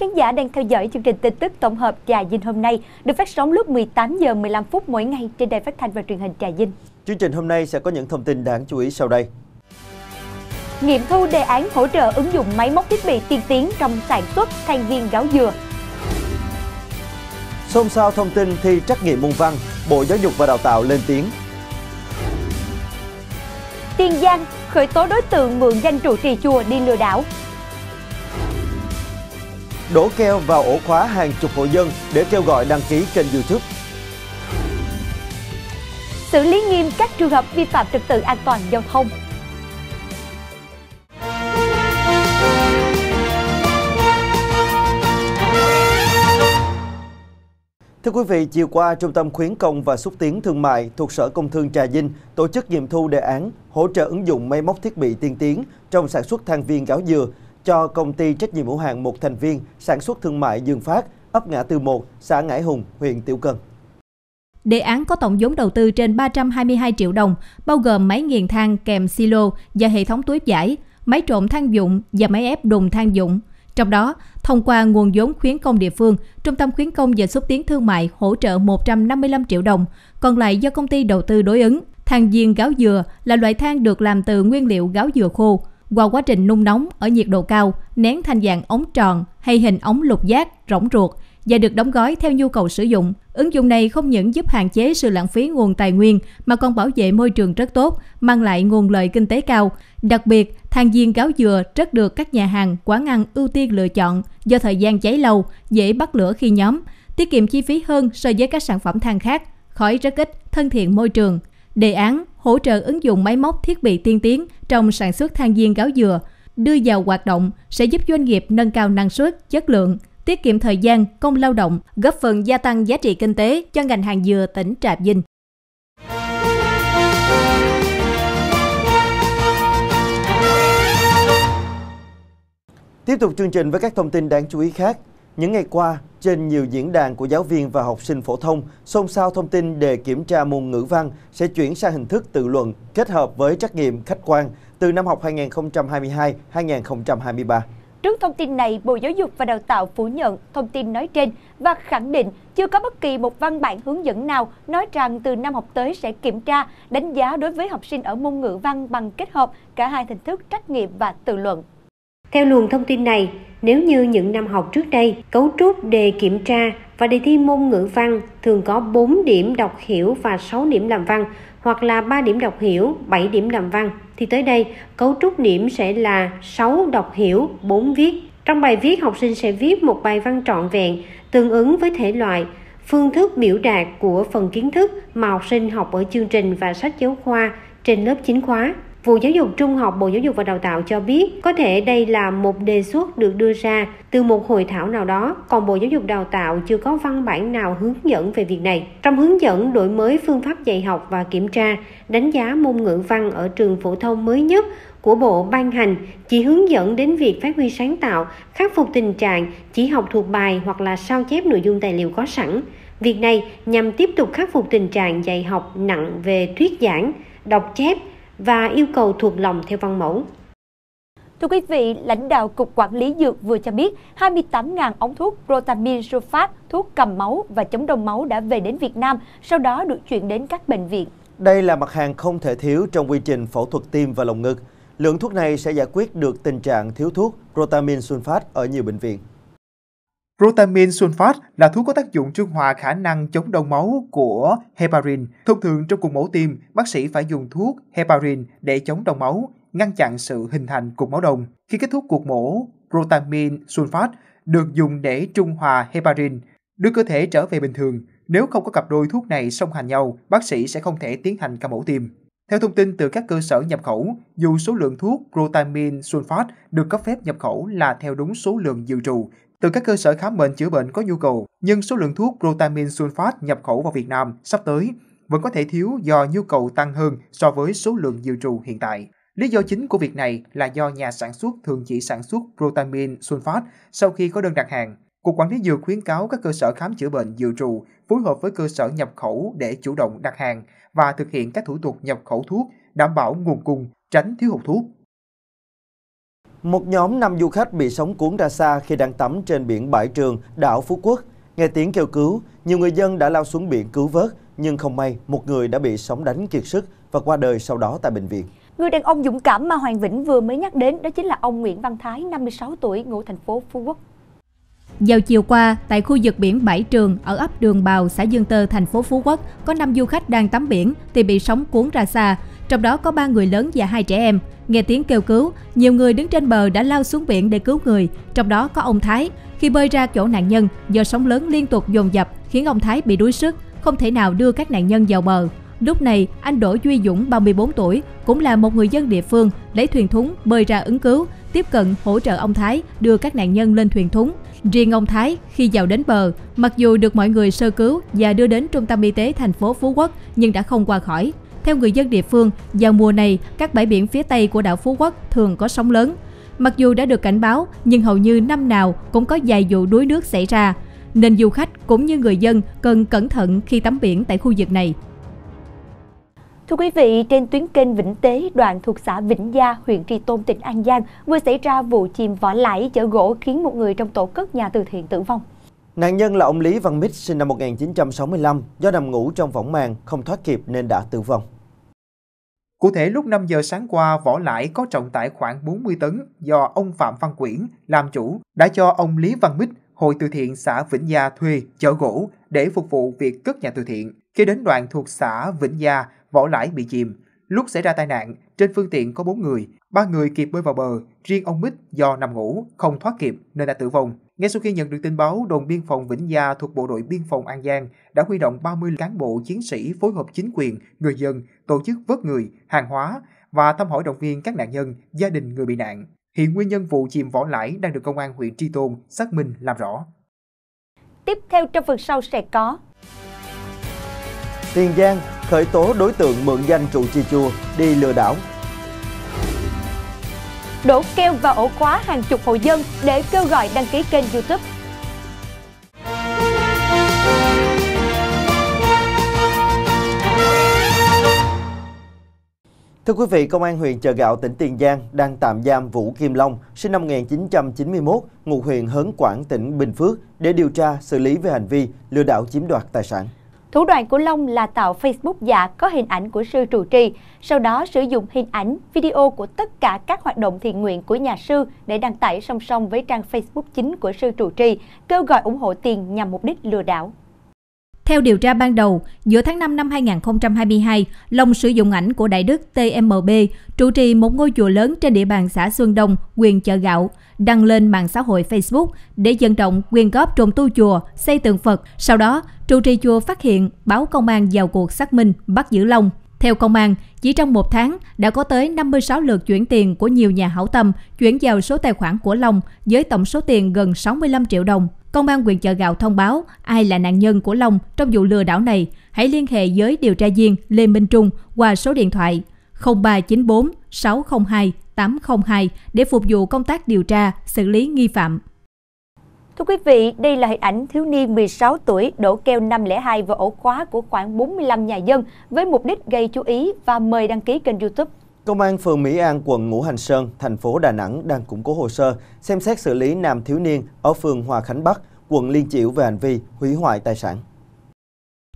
khán giả đang theo dõi chương trình tin tức tổng hợp Trà Vinh hôm nay, được phát sóng lúc 18 giờ 15 phút mỗi ngày trên đài phát thanh và truyền hình Trà Vinh. Chương trình hôm nay sẽ có những thông tin đáng chú ý sau đây. Nghiệm thu đề án hỗ trợ ứng dụng máy móc thiết bị tiên tiến trong sản xuất thành viên gáo dừa. Xôn xao thông tin thi trắc nghiệm môn văn, Bộ Giáo dục và Đào tạo lên tiếng. Tiên Giang khởi tố đối tượng mượn danh trụ trì chùa đi lừa đảo, đổ keo vào ổ khóa hàng chục hộ dân để kêu gọi đăng ký kênh YouTube. Xử lý nghiêm các trường hợp vi phạm trật tự an toàn giao thông. Thưa quý vị, chiều qua, Trung tâm Khuyến công và Xúc tiến Thương mại thuộc Sở Công Thương Trà Vinh tổ chức nghiệm thu đề án hỗ trợ ứng dụng máy móc thiết bị tiên tiến trong sản xuất than viên gáo dừa cho công ty trách nhiệm hữu hạn một thành viên sản xuất thương mại Dương Phát, ấp Ngã Tư 1, xã Ngãi Hùng, huyện Tiểu Cần. Đề án có tổng vốn đầu tư trên 322 triệu đồng, bao gồm máy nghiền than kèm silo và hệ thống túi giải, máy trộn than dụng và máy ép đùng than dụng. Trong đó, thông qua nguồn vốn khuyến công địa phương, Trung tâm khuyến công và xúc tiến thương mại hỗ trợ 155 triệu đồng, còn lại do công ty đầu tư đối ứng. Than viên gáo dừa là loại than được làm từ nguyên liệu gáo dừa khô qua quá trình nung nóng ở nhiệt độ cao, nén thành dạng ống tròn hay hình ống lục giác, rỗng ruột và được đóng gói theo nhu cầu sử dụng. Ứng dụng này không những giúp hạn chế sự lãng phí nguồn tài nguyên mà còn bảo vệ môi trường rất tốt, mang lại nguồn lợi kinh tế cao. Đặc biệt, than viên gáo dừa rất được các nhà hàng, quán ăn ưu tiên lựa chọn do thời gian cháy lâu, dễ bắt lửa khi nhóm, tiết kiệm chi phí hơn so với các sản phẩm than khác, khói rất ít, thân thiện môi trường. Đề án hỗ trợ ứng dụng máy móc thiết bị tiên tiến trong sản xuất than viên gáo dừa, đưa vào hoạt động sẽ giúp doanh nghiệp nâng cao năng suất, chất lượng, tiết kiệm thời gian, công lao động, góp phần gia tăng giá trị kinh tế cho ngành hàng dừa tỉnh Trà Vinh. Tiếp tục chương trình với các thông tin đáng chú ý khác. Những ngày qua, trên nhiều diễn đàn của giáo viên và học sinh phổ thông, xôn xao thông tin đề kiểm tra môn ngữ văn sẽ chuyển sang hình thức tự luận kết hợp với trắc nghiệm khách quan từ năm học 2022-2023. Trước thông tin này, Bộ Giáo dục và Đào tạo phủ nhận thông tin nói trên và khẳng định chưa có bất kỳ một văn bản hướng dẫn nào nói rằng từ năm học tới sẽ kiểm tra, đánh giá đối với học sinh ở môn ngữ văn bằng kết hợp cả hai hình thức trắc nghiệm và tự luận. Theo luồng thông tin này, nếu như những năm học trước đây, cấu trúc đề kiểm tra và đề thi môn ngữ văn thường có 4 điểm đọc hiểu và 6 điểm làm văn hoặc là 3 điểm đọc hiểu, 7 điểm làm văn thì tới đây cấu trúc điểm sẽ là 6 đọc hiểu, 4 viết. Trong bài viết học sinh sẽ viết một bài văn trọn vẹn tương ứng với thể loại, phương thức biểu đạt của phần kiến thức mà học sinh học ở chương trình và sách giáo khoa trên lớp chính khóa Vụ Giáo dục Trung học Bộ Giáo dục và Đào tạo cho biết có thể đây là một đề xuất được đưa ra từ một hội thảo nào đó, còn Bộ Giáo dục Đào tạo chưa có văn bản nào hướng dẫn về việc này. Trong hướng dẫn đổi mới phương pháp dạy học và kiểm tra, đánh giá môn ngữ văn ở trường phổ thông mới nhất của Bộ ban hành chỉ hướng dẫn đến việc phát huy sáng tạo, khắc phục tình trạng chỉ học thuộc bài hoặc là sao chép nội dung tài liệu có sẵn. Việc này nhằm tiếp tục khắc phục tình trạng dạy học nặng về thuyết giảng, đọc chép và yêu cầu thuộc lòng theo văn mẫu. Thưa quý vị, lãnh đạo Cục Quản lý Dược vừa cho biết 28.000 ống thuốc Rotamin sulfat, thuốc cầm máu và chống đông máu đã về đến Việt Nam, sau đó được chuyển đến các bệnh viện. Đây là mặt hàng không thể thiếu trong quy trình phẫu thuật tim và lồng ngực. Lượng thuốc này sẽ giải quyết được tình trạng thiếu thuốc Rotamin sulfat ở nhiều bệnh viện. Protamin sulfat là thuốc có tác dụng trung hòa khả năng chống đông máu của heparin. Thông thường trong cuộc mổ tim, bác sĩ phải dùng thuốc heparin để chống đông máu, ngăn chặn sự hình thành cục máu đông. Khi kết thúc cuộc mổ, protamin sulfat được dùng để trung hòa heparin, đưa cơ thể trở về bình thường. Nếu không có cặp đôi thuốc này song hành nhau, bác sĩ sẽ không thể tiến hành ca mổ tim. Theo thông tin từ các cơ sở nhập khẩu, dù số lượng thuốc protamin sulfat được cấp phép nhập khẩu là theo đúng số lượng dự trù, từ các cơ sở khám bệnh chữa bệnh có nhu cầu, nhưng số lượng thuốc protamin sulfat nhập khẩu vào Việt Nam sắp tới vẫn có thể thiếu do nhu cầu tăng hơn so với số lượng dự trù hiện tại. Lý do chính của việc này là do nhà sản xuất thường chỉ sản xuất protamin sulfat sau khi có đơn đặt hàng. Cục Quản lý Dược khuyến cáo các cơ sở khám chữa bệnh dự trù phối hợp với cơ sở nhập khẩu để chủ động đặt hàng và thực hiện các thủ tục nhập khẩu thuốc, đảm bảo nguồn cung, tránh thiếu hụt thuốc. Một nhóm năm du khách bị sóng cuốn ra xa khi đang tắm trên biển Bãi Trường, đảo Phú Quốc. Nghe tiếng kêu cứu, nhiều người dân đã lao xuống biển cứu vớt, nhưng không may, một người đã bị sóng đánh kiệt sức và qua đời sau đó tại bệnh viện. Người đàn ông dũng cảm mà Hoàng Vĩnh vừa mới nhắc đến đó chính là ông Nguyễn Văn Thái, 56 tuổi, ngụ thành phố Phú Quốc. Vào chiều qua, tại khu vực biển Bãi Trường ở ấp Đường Bào, xã Dương Tơ, thành phố Phú Quốc, có 5 du khách đang tắm biển thì bị sóng cuốn ra xa trong đó có 3 người lớn và hai trẻ em. Nghe tiếng kêu cứu, nhiều người đứng trên bờ đã lao xuống biển để cứu người, trong đó có ông Thái. Khi bơi ra chỗ nạn nhân, do sóng lớn liên tục dồn dập khiến ông Thái bị đuối sức, không thể nào đưa các nạn nhân vào bờ. Lúc này, anh Đỗ Duy Dũng 34 tuổi cũng là một người dân địa phương lấy thuyền thúng bơi ra ứng cứu, tiếp cận hỗ trợ ông Thái đưa các nạn nhân lên thuyền thúng. Riêng ông Thái khi vào đến bờ, mặc dù được mọi người sơ cứu và đưa đến trung tâm y tế thành phố Phú Quốc nhưng đã không qua khỏi. Theo người dân địa phương, vào mùa này, các bãi biển phía Tây của đảo Phú Quốc thường có sóng lớn. Mặc dù đã được cảnh báo, nhưng hầu như năm nào cũng có vài vụ đuối nước xảy ra, nên du khách cũng như người dân cần cẩn thận khi tắm biển tại khu vực này. Thưa quý vị, trên tuyến kênh Vĩnh Tế, đoạn thuộc xã Vĩnh Gia, huyện Tri Tôn, tỉnh An Giang, vừa xảy ra vụ chìm vỏ lãi chở gỗ khiến một người trong tổ cất nhà từ thiện tử vong. Nạn nhân là ông Lý Văn Mít, sinh năm 1965, do nằm ngủ trong võng màng không thoát kịp nên đã tử vong. Cụ thể lúc 5 giờ sáng qua, vỏ lãi có trọng tải khoảng 40 tấn do ông Phạm Văn Quyển làm chủ đã cho ông Lý Văn Mích, hội từ thiện xã Vĩnh Gia thuê chở gỗ để phục vụ việc cất nhà từ thiện. Khi đến đoạn thuộc xã Vĩnh Gia, vỏ lãi bị chìm, Lúc xảy ra tai nạn, trên phương tiện có 4 người, ba người kịp bơi vào bờ, riêng ông Mít do nằm ngủ, không thoát kịp nên đã tử vong. Ngay sau khi nhận được tin báo, đồn biên phòng Vĩnh Gia thuộc bộ đội biên phòng An Giang đã huy động 30 cán bộ chiến sĩ phối hợp chính quyền, người dân, tổ chức vớt người, hàng hóa và thăm hỏi động viên các nạn nhân, gia đình người bị nạn. Hiện nguyên nhân vụ chìm vỏ lãi đang được công an huyện Tri Tôn xác minh làm rõ. Tiếp theo trong phần sau sẽ có Tiền Giang khởi tố đối tượng mượn danh trụ trì chùa đi lừa đảo. Đổ keo và ổ khóa hàng chục hộ dân để kêu gọi đăng ký kênh YouTube. Thưa quý vị, Công an huyện Chợ Gạo, tỉnh Tiền Giang đang tạm giam Vũ Kim Long, sinh năm 1991, ngụ huyện Hớn Quản, tỉnh Bình Phước để điều tra xử lý về hành vi lừa đảo chiếm đoạt tài sản. Thủ đoạn của Long là tạo Facebook giả có hình ảnh của sư trụ trì, sau đó sử dụng hình ảnh, video của tất cả các hoạt động thiện nguyện của nhà sư để đăng tải song song với trang Facebook chính của sư trụ trì, kêu gọi ủng hộ tiền nhằm mục đích lừa đảo. Theo điều tra ban đầu, giữa tháng 5 năm 2022, Long sử dụng ảnh của đại đức TMB trụ trì một ngôi chùa lớn trên địa bàn xã Xuân Đông, quyền chợ gạo, đăng lên mạng xã hội Facebook để dân động quyên góp trùng tu chùa, xây tượng Phật. Sau đó, trụ trì chùa phát hiện báo công an vào cuộc xác minh bắt giữ Long. Theo công an, chỉ trong một tháng đã có tới 56 lượt chuyển tiền của nhiều nhà hảo tâm chuyển vào số tài khoản của Long với tổng số tiền gần 65 triệu đồng. Công an quyền chợ gạo thông báo ai là nạn nhân của Long trong vụ lừa đảo này, hãy liên hệ với điều tra viên Lê Minh Trung qua số điện thoại 0394 602 802 để phục vụ công tác điều tra, xử lý nghi phạm. Thưa quý vị, đây là hình ảnh thiếu niên 16 tuổi đổ keo 502 vào ổ khóa của khoảng 45 nhà dân với mục đích gây chú ý và mời đăng ký kênh youtube Công an phường Mỹ An, quận Ngũ Hành Sơn, thành phố Đà Nẵng đang củng cố hồ sơ xem xét xử lý nam thiếu niên ở phường Hòa Khánh Bắc, quận Liên Chiểu về hành vi hủy hoại tài sản.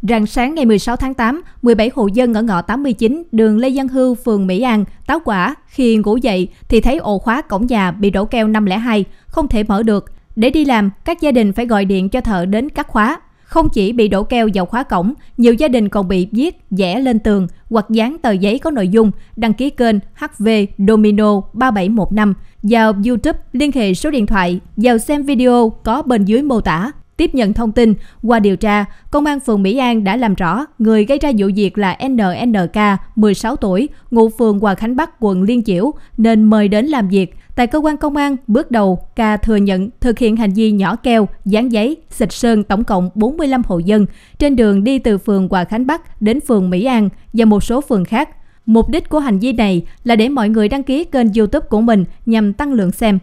Rạng sáng ngày 16 tháng 8, 17 hộ dân ở ngõ 89 đường Lê Văn Hưu, phường Mỹ An, táo quả khi ngủ dậy thì thấy ổ khóa cổng nhà bị đổ keo 502, không thể mở được. Để đi làm, các gia đình phải gọi điện cho thợ đến cắt khóa. Không chỉ bị đổ keo vào khóa cổng, nhiều gia đình còn bị viết, vẽ lên tường hoặc dán tờ giấy có nội dung đăng ký kênh HV Domino 3715 vào YouTube liên hệ số điện thoại vào xem video có bên dưới mô tả. Tiếp nhận thông tin, qua điều tra, Công an phường Mỹ An đã làm rõ người gây ra vụ việc là NNK, 16 tuổi, ngụ phường Hòa Khánh Bắc, quận Liên Chiểu, nên mời đến làm việc Tại cơ quan công an, bước đầu, Ca thừa nhận thực hiện hành vi nhỏ keo, dán giấy, xịt sơn tổng cộng 45 hộ dân trên đường đi từ phường Hòa Khánh Bắc đến phường Mỹ An và một số phường khác. Mục đích của hành vi này là để mọi người đăng ký kênh YouTube của mình nhằm tăng lượng xem.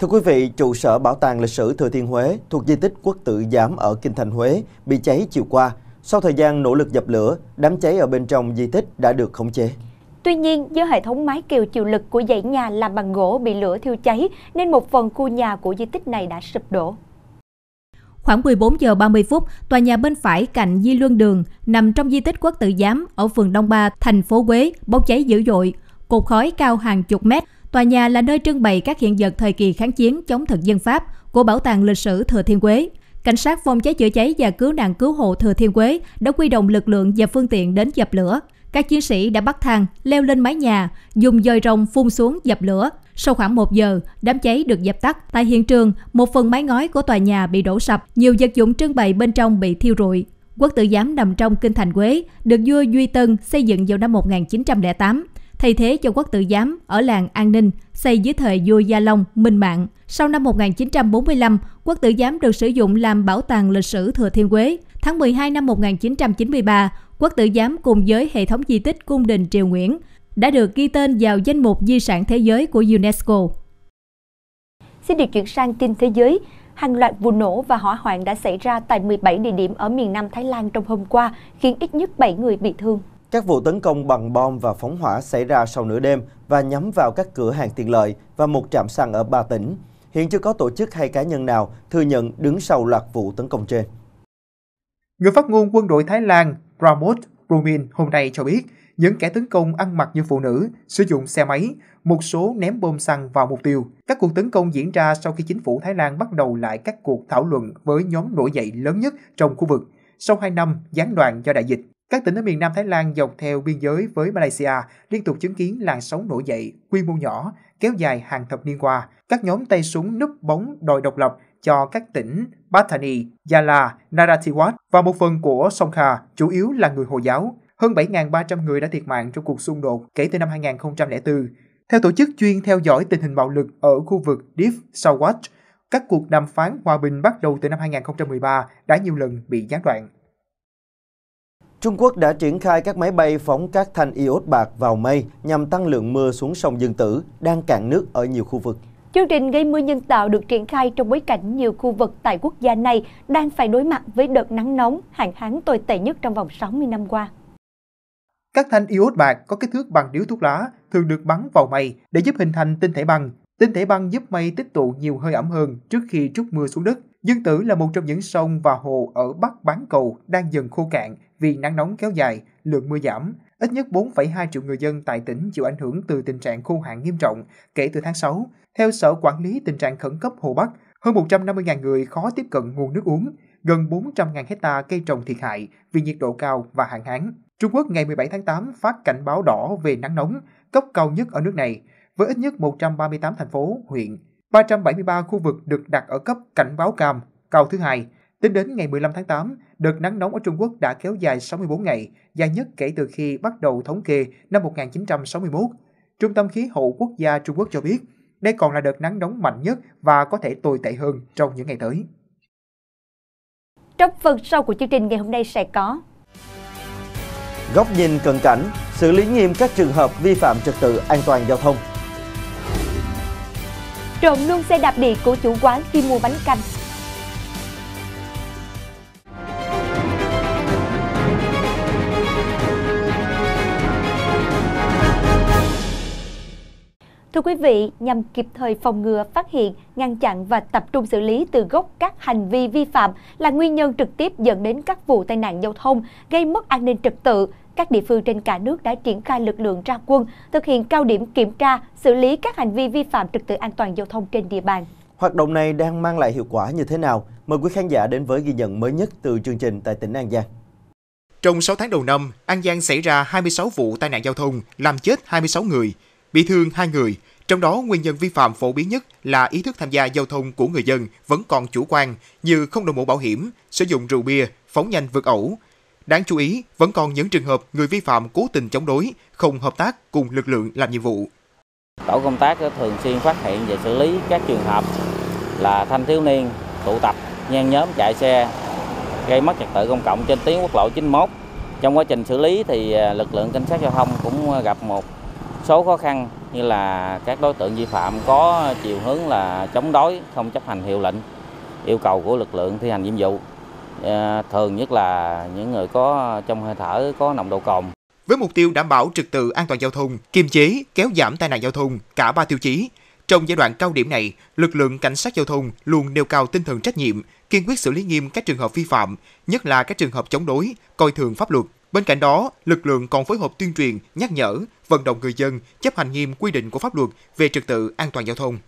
Thưa quý vị, trụ sở Bảo tàng Lịch sử Thừa Thiên Huế thuộc di tích Quốc tự Giám ở Kinh Thành Huế bị cháy chiều qua. Sau thời gian nỗ lực dập lửa, đám cháy ở bên trong di tích đã được khống chế. Tuy nhiên, do hệ thống mái kiều chịu lực của dãy nhà làm bằng gỗ bị lửa thiêu cháy nên một phần khu nhà của di tích này đã sụp đổ. Khoảng 14 giờ 30 phút, tòa nhà bên phải cạnh Di Luân Đường nằm trong di tích Quốc Tự Giám ở phường Đông Ba, thành phố Huế bốc cháy dữ dội, cột khói cao hàng chục mét. Tòa nhà là nơi trưng bày các hiện vật thời kỳ kháng chiến chống thực dân Pháp của Bảo tàng Lịch sử Thừa Thiên Huế. Cảnh sát phòng cháy chữa cháy và cứu nạn cứu hộ Thừa Thiên Huế đã quy động lực lượng và phương tiện đến dập lửa các chiến sĩ đã bắt thang leo lên mái nhà, dùng dời rồng phun xuống dập lửa. Sau khoảng 1 giờ, đám cháy được dập tắt. Tại hiện trường, một phần mái ngói của tòa nhà bị đổ sập, nhiều vật dụng trưng bày bên trong bị thiêu rụi. Quốc tử giám nằm trong kinh thành Quế, được vua Duy Tân xây dựng vào năm 1908, thay thế cho quốc tử giám ở làng An Ninh, xây dưới thời vua Gia Long, Minh Mạng. Sau năm 1945, quốc tử giám được sử dụng làm bảo tàng lịch sử Thừa Thiên Huế. Tháng 12 năm 1993, quốc tử giám cùng với hệ thống di tích cung đình Triều Nguyễn đã được ghi tên vào danh mục di sản thế giới của UNESCO. Xin được chuyển sang tin thế giới. Hàng loạt vụ nổ và hỏa hoạn đã xảy ra tại 17 địa điểm ở miền Nam Thái Lan trong hôm qua, khiến ít nhất 7 người bị thương. Các vụ tấn công bằng bom và phóng hỏa xảy ra sau nửa đêm và nhắm vào các cửa hàng tiện lợi và một trạm xăng ở ba tỉnh. Hiện chưa có tổ chức hay cá nhân nào thừa nhận đứng sau loạt vụ tấn công trên. Người phát ngôn quân đội Thái Lan Pramod Rumin hôm nay cho biết, những kẻ tấn công ăn mặc như phụ nữ, sử dụng xe máy, một số ném bom xăng vào mục tiêu. Các cuộc tấn công diễn ra sau khi chính phủ Thái Lan bắt đầu lại các cuộc thảo luận với nhóm nổi dậy lớn nhất trong khu vực sau 2 năm gián đoạn do đại dịch. Các tỉnh ở miền Nam Thái Lan dọc theo biên giới với Malaysia liên tục chứng kiến làn sóng nổi dậy quy mô nhỏ kéo dài hàng thập niên qua. Các nhóm tay súng núp bóng đòi độc lập cho các tỉnh Pattani, Yala, Narathiwat và một phần của Songkha, chủ yếu là người Hồi giáo. Hơn 7.300 người đã thiệt mạng trong cuộc xung đột kể từ năm 2004. Theo tổ chức chuyên theo dõi tình hình bạo lực ở khu vực Deep Sawat, các cuộc đàm phán hòa bình bắt đầu từ năm 2013 đã nhiều lần bị gián đoạn. Trung Quốc đã triển khai các máy bay phóng các thanh iốt bạc vào mây nhằm tăng lượng mưa xuống sông Dương Tử, đang cạn nước ở nhiều khu vực. Chương trình gây mưa nhân tạo được triển khai trong bối cảnh nhiều khu vực tại quốc gia này đang phải đối mặt với đợt nắng nóng hạn hán tồi tệ nhất trong vòng 60 năm qua. Các thanh iốt bạc có kích thước bằng điếu thuốc lá thường được bắn vào mây để giúp hình thành tinh thể băng. Tinh thể băng giúp mây tích tụ nhiều hơi ẩm hơn trước khi trút mưa xuống đất. Dương Tử là một trong những sông và hồ ở Bắc Bán Cầu đang dần khô cạn vì nắng nóng kéo dài, lượng mưa giảm. Ít nhất 4,2 triệu người dân tại tỉnh chịu ảnh hưởng từ tình trạng khô hạn nghiêm trọng kể từ tháng 6. Theo Sở Quản lý Tình trạng Khẩn cấp Hồ Bắc, hơn 150.000 người khó tiếp cận nguồn nước uống, gần 400.000 hecta cây trồng thiệt hại vì nhiệt độ cao và hạn hán. Trung Quốc ngày 17 tháng 8 phát cảnh báo đỏ về nắng nóng, cấp cao nhất ở nước này, với ít nhất 138 thành phố, huyện. 373 khu vực được đặt ở cấp cảnh báo cam, cao thứ hai. Tính đến ngày 15 tháng 8, đợt nắng nóng ở Trung Quốc đã kéo dài 64 ngày, dài nhất kể từ khi bắt đầu thống kê năm 1961. Trung tâm Khí hậu Quốc gia Trung Quốc cho biết, đây còn là đợt nắng nóng mạnh nhất và có thể tồi tệ hơn trong những ngày tới. Trong phần sau của chương trình ngày hôm nay sẽ có Góc nhìn cận cảnh, xử lý nghiêm các trường hợp vi phạm trật tự an toàn giao thông. Trộm luôn xe đạp điện của chủ quán khi mua bánh canh Thưa quý vị, nhằm kịp thời phòng ngừa, phát hiện, ngăn chặn và tập trung xử lý từ gốc các hành vi vi phạm là nguyên nhân trực tiếp dẫn đến các vụ tai nạn giao thông, gây mất an ninh trật tự, các địa phương trên cả nước đã triển khai lực lượng ra quân, thực hiện cao điểm kiểm tra, xử lý các hành vi vi phạm trật tự an toàn giao thông trên địa bàn. Hoạt động này đang mang lại hiệu quả như thế nào? Mời quý khán giả đến với ghi nhận mới nhất từ chương trình tại tỉnh An Giang. Trong 6 tháng đầu năm, An Giang xảy ra 26 vụ tai nạn giao thông, làm chết 26 người, bị thương hai người. Trong đó, nguyên nhân vi phạm phổ biến nhất là ý thức tham gia giao thông của người dân vẫn còn chủ quan như không đội mũ bảo hiểm, sử dụng rượu bia, phóng nhanh vượt ẩu. Đáng chú ý, vẫn còn những trường hợp người vi phạm cố tình chống đối, không hợp tác cùng lực lượng làm nhiệm vụ. Tổ công tác thường xuyên phát hiện và xử lý các trường hợp là thanh thiếu niên tụ tập nhan nhóm chạy xe gây mất trật tự công cộng trên tuyến quốc lộ 91. Trong quá trình xử lý thì à, lực lượng cảnh sát giao thông cũng gặp một số khó khăn như là các đối tượng vi phạm có chiều hướng là chống đối, không chấp hành hiệu lệnh, yêu cầu của lực lượng thi hành nhiệm vụ. Ờ, thường nhất là những người có trong hơi thở có nồng độ cồn. Với mục tiêu đảm bảo trật tự an toàn giao thông, kiềm chế, kéo giảm tai nạn giao thông cả ba tiêu chí, trong giai đoạn cao điểm này, lực lượng cảnh sát giao thông luôn nêu cao tinh thần trách nhiệm, kiên quyết xử lý nghiêm các trường hợp vi phạm, nhất là các trường hợp chống đối, coi thường pháp luật, Bên cạnh đó, lực lượng còn phối hợp tuyên truyền, nhắc nhở, vận động người dân chấp hành nghiêm quy định của pháp luật về trật tự an toàn giao thông.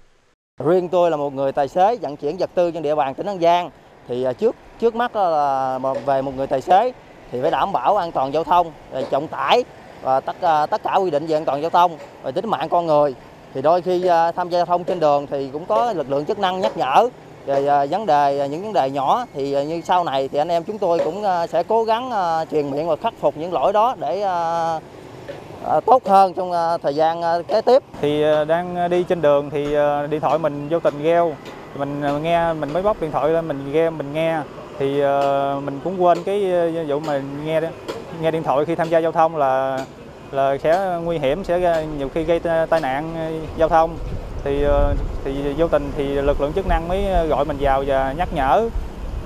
Riêng tôi là một người tài xế vận chuyển vật tư trên địa bàn tỉnh An Giang thì à, trước trước mắt à, là về một người tài xế thì phải đảm bảo an toàn giao thông, trọng tải và tất à, tất cả quy định về an toàn giao thông, về tính mạng con người. Thì đôi khi tham gia giao thông trên đường thì cũng có lực lượng chức năng nhắc nhở rồi à, vấn đề à, những vấn đề nhỏ thì à, như sau này thì anh em chúng tôi cũng sẽ cố gắng truyền miệng và khắc phục những lỗi đó để tốt hơn trong thời gian kế tiếp thì đang đi trên đường thì điện thoại mình vô tình gheo mình nghe mình mới bóc điện thoại lên mình gheo mình nghe thì mình cũng quên cái vụ mà nghe nghe điện thoại khi tham gia giao thông là là sẽ nguy hiểm sẽ nhiều khi gây tai nạn giao thông thì ờ, thì vô tình thì lực lượng chức năng mới ờ, gọi mình vào và nhắc nhở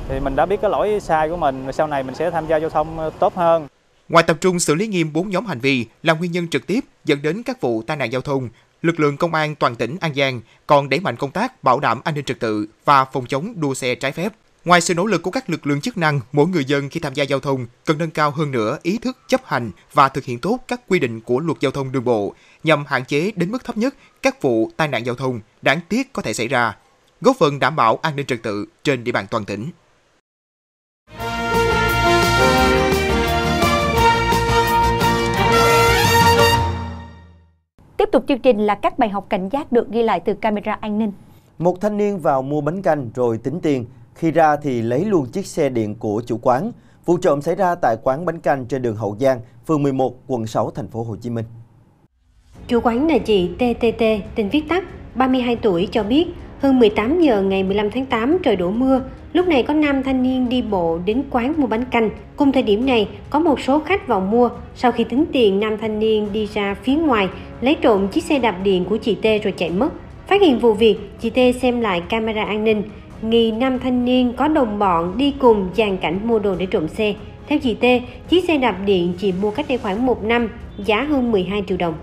thì mình đã biết cái lỗi sai của mình sau này mình sẽ tham gia giao thông ờ, tốt hơn ngoài tập trung xử lý nghiêm bốn nhóm hành vi là nguyên nhân trực tiếp dẫn đến các vụ tai nạn giao thông lực lượng công an toàn tỉnh An Giang còn đẩy mạnh công tác bảo đảm an ninh trật tự và phòng chống đua xe trái phép Ngoài sự nỗ lực của các lực lượng chức năng, mỗi người dân khi tham gia giao thông cần nâng cao hơn nữa ý thức chấp hành và thực hiện tốt các quy định của luật giao thông đường bộ nhằm hạn chế đến mức thấp nhất các vụ tai nạn giao thông đáng tiếc có thể xảy ra, góp phần đảm bảo an ninh trật tự trên địa bàn toàn tỉnh. Tiếp tục chương trình là các bài học cảnh giác được ghi lại từ camera an ninh. Một thanh niên vào mua bánh canh rồi tính tiền, khi ra thì lấy luôn chiếc xe điện của chủ quán. Vụ trộm xảy ra tại quán bánh canh trên đường Hậu Giang, phường 11, quận 6, thành phố Hồ Chí Minh. Chủ quán là chị TTT, tên viết tắt, 32 tuổi cho biết, hơn 18 giờ ngày 15 tháng 8 trời đổ mưa, lúc này có nam thanh niên đi bộ đến quán mua bánh canh. Cùng thời điểm này, có một số khách vào mua. Sau khi tính tiền, nam thanh niên đi ra phía ngoài, lấy trộm chiếc xe đạp điện của chị T rồi chạy mất. Phát hiện vụ việc, chị T xem lại camera an ninh nghi nam thanh niên có đồng bọn đi cùng dàn cảnh mua đồ để trộm xe. Theo chị T, chiếc xe đạp điện chị mua cách đây khoảng 1 năm, giá hơn 12 triệu đồng.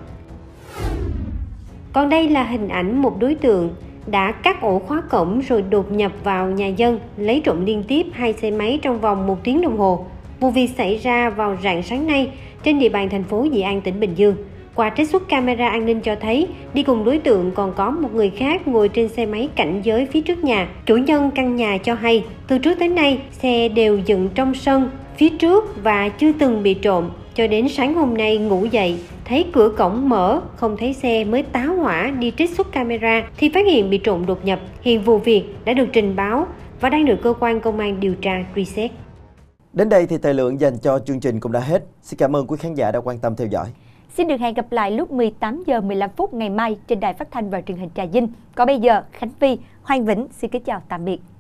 Còn đây là hình ảnh một đối tượng đã cắt ổ khóa cổng rồi đột nhập vào nhà dân, lấy trộm liên tiếp hai xe máy trong vòng một tiếng đồng hồ. Vụ việc xảy ra vào rạng sáng nay trên địa bàn thành phố Dị An, tỉnh Bình Dương. Qua trích xuất camera an ninh cho thấy, đi cùng đối tượng còn có một người khác ngồi trên xe máy cảnh giới phía trước nhà. Chủ nhân căn nhà cho hay, từ trước tới nay, xe đều dựng trong sân, phía trước và chưa từng bị trộm. Cho đến sáng hôm nay ngủ dậy, thấy cửa cổng mở, không thấy xe mới táo hỏa đi trích xuất camera thì phát hiện bị trộm đột nhập. Hiện vụ việc đã được trình báo và đang được cơ quan công an điều tra truy xét. Đến đây thì thời lượng dành cho chương trình cũng đã hết. Xin cảm ơn quý khán giả đã quan tâm theo dõi. Xin được hẹn gặp lại lúc 18 giờ 15 phút ngày mai trên đài phát thanh và truyền hình Trà Vinh. Còn bây giờ, Khánh vi Hoàng Vĩnh xin kính chào tạm biệt.